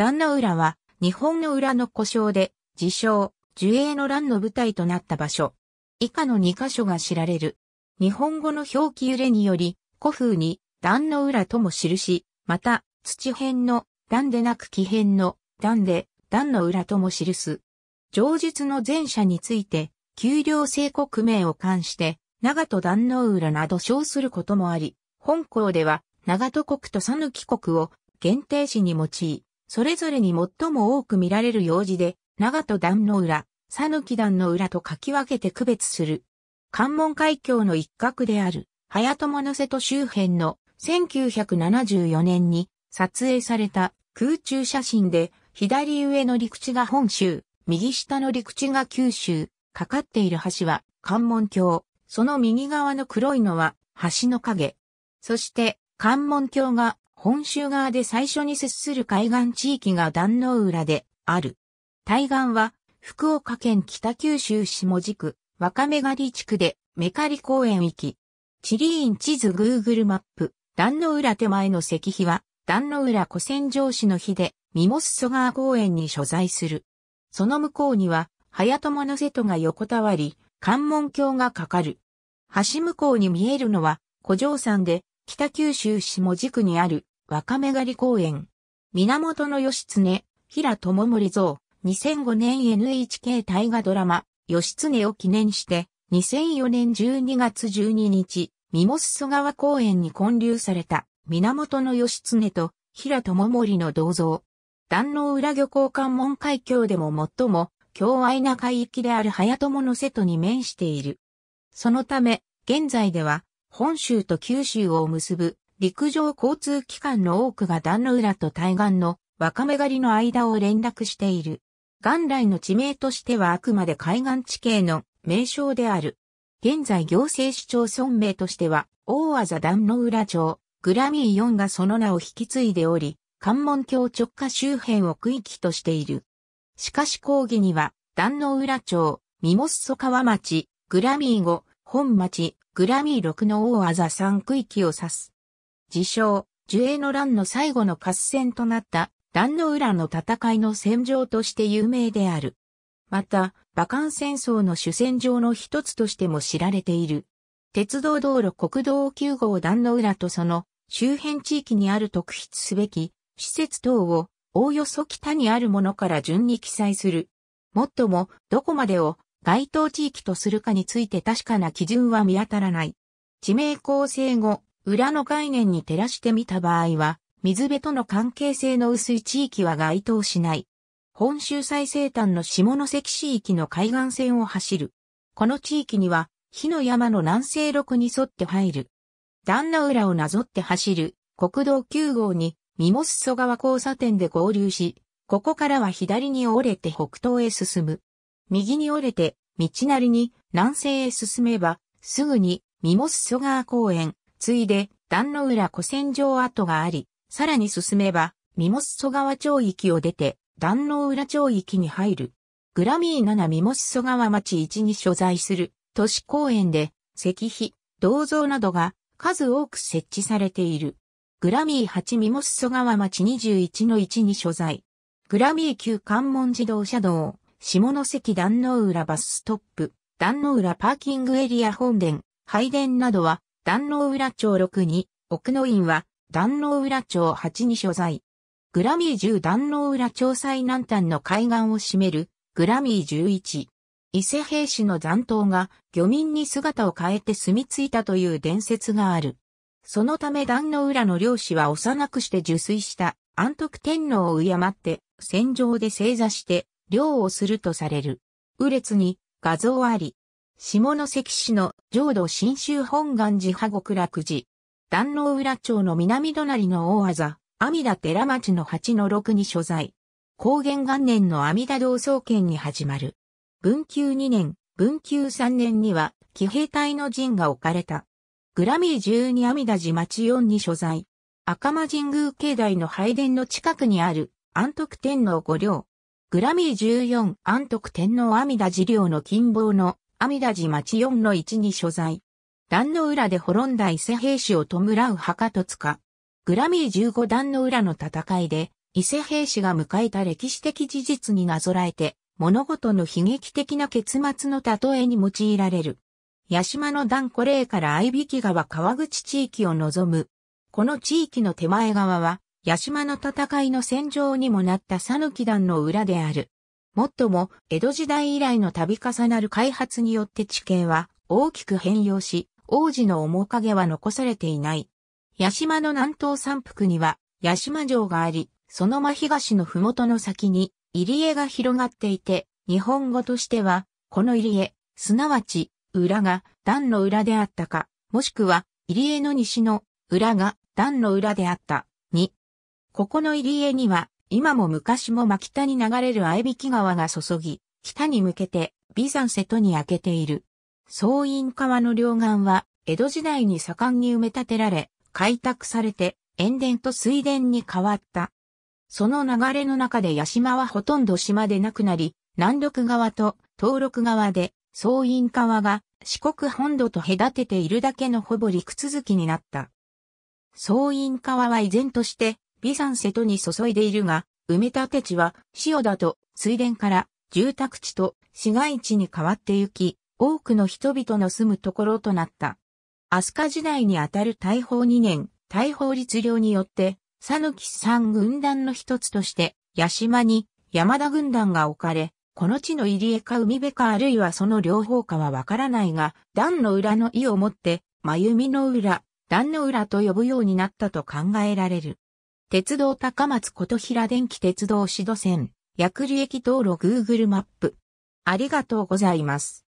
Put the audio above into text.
壇の浦は日本の裏の故障で自称、樹影の乱の舞台となった場所。以下の2箇所が知られる。日本語の表記揺れにより、古風に壇の浦とも記し、また土辺の段でなく木辺の段で段の裏とも記す。上述の前者について、丘陵聖国名を冠して、長戸段の浦など称することもあり、本校では長戸国と讃岐国を限定詞に用い、それぞれに最も多く見られる用事で、長戸段の裏、讃岐段の裏と書き分けて区別する。関門海峡の一角である、早友の瀬戸周辺の1974年に撮影された空中写真で、左上の陸地が本州、右下の陸地が九州、かかっている橋は関門橋、その右側の黒いのは橋の影。そして関門橋が本州側で最初に接する海岸地域が壇の浦である。対岸は福岡県北九州下地区、若目狩り地区でメカリ公園行き。地理院地図 Google マップ、壇の浦手前の石碑は、壇の浦古戦場市の碑で、ミモスソ川公園に所在する。その向こうには、早友の瀬戸が横たわり、関門橋がかかる。橋向こうに見えるのは、古城山で、北九州下地区にある若め狩り公園。源義経、平智盛像、2005年 NHK 大河ドラマ、義経を記念して、2004年12月12日、三モ裾川公園に建立された、源義経と平智盛の銅像。壇の裏漁港関門海峡でも最も、強愛な海域である早友の瀬戸に面している。そのため、現在では、本州と九州を結ぶ陸上交通機関の多くが壇の浦と対岸の若め狩りの間を連絡している。元来の地名としてはあくまで海岸地形の名称である。現在行政市町村名としては、大技壇の浦町、グラミー4がその名を引き継いでおり、関門橋直下周辺を区域としている。しかし講義には、壇の浦町、ミモッソ川町、グラミー5、本町、グラミー6の大技3区域を指す。自称、樹栄の乱の最後の合戦となった壇の浦の戦いの戦場として有名である。また、馬関戦争の主戦場の一つとしても知られている。鉄道道路国道9号壇の浦とその周辺地域にある特筆すべき施設等をおおよそ北にあるものから順に記載する。もっとも、どこまでを該当地域とするかについて確かな基準は見当たらない。地名構成後、裏の概念に照らしてみた場合は、水辺との関係性の薄い地域は該当しない。本州最西端の下関市域の海岸線を走る。この地域には、火の山の南西麓に沿って入る。旦那浦をなぞって走る国道9号に、三モ裾川交差点で合流し、ここからは左に折れて北東へ進む。右に折れて、道なりに南西へ進めば、すぐに三モ裾川公園、次いで、段の浦古戦場跡があり、さらに進めば、ミモスソ川町域を出て、段の浦町域に入る。グラミー7ミモスソ川町一に所在する都市公園で、石碑、銅像などが数多く設置されている。グラミー8ミモスソ川町21の1に所在。グラミー9関門自動車道、下関段の浦バスストップ、段の浦パーキングエリア本殿、拝殿などは壇能浦町6に、奥の院は、壇能浦町8に所在。グラミー10壇能浦町最南端の海岸を占める、グラミー11。伊勢兵士の残党が漁民に姿を変えて住み着いたという伝説がある。そのため壇の浦の漁師は幼くして受水した安徳天皇を敬って戦場で正座して漁をするとされる。右列に画像あり、下関市の浄土新州本願寺波極楽寺、壇の浦町の南隣の大字、阿弥陀寺町の8の6に所在。高原元年の阿弥陀同総研に始まる。文久2年、文久3年には、騎兵隊の陣が置かれた。グラミー12阿弥陀寺町4に所在。赤間神宮境内の拝殿の近くにある安徳天皇御陵。グラミー14安徳天皇阿弥陀寺陵の近傍の阿弥陀寺町4の1に所在。壇の浦で滅んだ伊勢兵士を弔う墓つ塚。グラミー15段の裏の戦いで、伊勢兵士が迎えた歴史的事実になぞらえて、物事の悲劇的な結末の例えに用いられる。八島の断古霊から相引川川口地域を望む。この地域の手前側は、八島の戦いの戦場にもなった讃岐団の裏である。もっとも、江戸時代以来の度重なる開発によって地形は大きく変容し、王子の面影は残されていない。八島の南東山腹には、八島城があり、その真東の麓の先に、入江が広がっていて、日本語としては、この入江、すなわち、裏が段の裏であったか、もしくは、入江の西の裏が段の裏であった、に。ここの入江には、今も昔も真北に流れる合引川が注ぎ、北に向けてビザン瀬戸に開けている。総院川の両岸は、江戸時代に盛んに埋め立てられ、開拓されて、塩田と水田に変わった。その流れの中で八島はほとんど島でなくなり、南陸側と東陸側で、総院川が四国本土と隔てているだけのほぼ陸続きになった。総院川は依然としてビ山ン戸に注いでいるが、埋め立て地は塩田と水田から住宅地と市街地に変わってゆき、多くの人々の住むところとなった。飛鳥時代にあたる大砲2年、大砲律令によって、佐野木三軍団の一つとして、八島に山田軍団が置かれ、この地の入り江か海辺かあるいはその両方かはわからないが、段の裏の意をもって、真弓の裏、段の裏と呼ぶようになったと考えられる。鉄道高松琴平電気鉄道指導線、薬理駅道路 Google マップ。ありがとうございます。